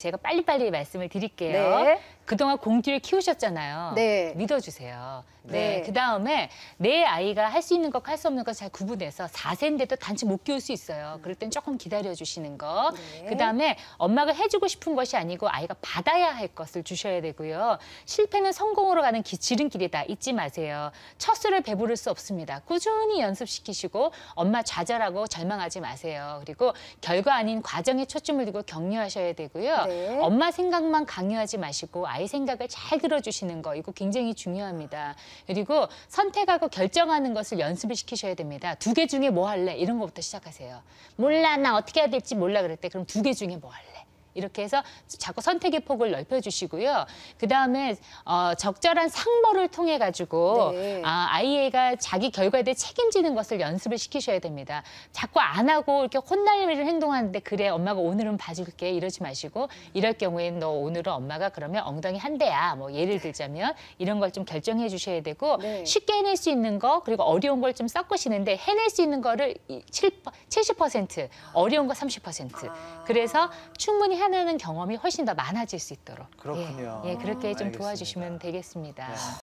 제가 빨리빨리 말씀을 드릴게요. 네. 그동안 공기를 키우셨잖아요. 네. 믿어주세요. 네. 네. 그 다음에 내 아이가 할 수 있는 것과 할수 없는 것을 잘 구분해서 4세인데도 단체 못 키울 수 있어요. 음. 그럴 땐 조금 기다려주시는 거. 네. 그 다음에 엄마가 해주고 싶은 것이 아니고 아이가 받아야 할 것을 주셔야 되고요. 실패는 성공으로 가는 기, 지름길이다. 잊지 마세요. 첫수를 배부를 수 없습니다. 꾸준히 연습시키시고 엄마 좌절하고 절망하지 마세요. 그리고 결과 아닌 과정에 초점을 두고 격려하셔야 되고요. 네. 엄마 생각만 강요하지 마시고 아이 생각을 잘 들어주시는 거 이거 굉장히 중요합니다. 그리고 선택하고 결정하는 것을 연습을 시키셔야 됩니다. 두 개 중에 뭐 할래? 이런 것부터 시작하세요. 몰라, 나 어떻게 해야 될지 몰라 그럴 때 그럼 두 개 중에 뭐 할래? 이렇게 해서 자꾸 선택의 폭을 넓혀주시고요. 그 다음에 어, 적절한 상모를 통해 가지고 네. 아, 아이가 자기 결과에 대해 책임지는 것을 연습을 시키셔야 됩니다. 자꾸 안 하고 이렇게 혼날일을 행동하는데 그래 엄마가 오늘은 봐줄게 이러지 마시고 이럴 경우에는 너 오늘은 엄마가 그러면 엉덩이 한 대야 뭐 예를 들자면 이런 걸 좀 결정해 주셔야 되고 네. 쉽게 해낼 수 있는 거 그리고 어려운 걸 좀 섞으시는데 해낼 수 있는 거를 7, 70% 어려운 거 30% 아. 그래서 충분히 참여는 경험이 훨씬 더 많아질 수 있도록 그렇군요. 예, 예 그렇게 좀 알겠습니다. 도와주시면 되겠습니다. 네.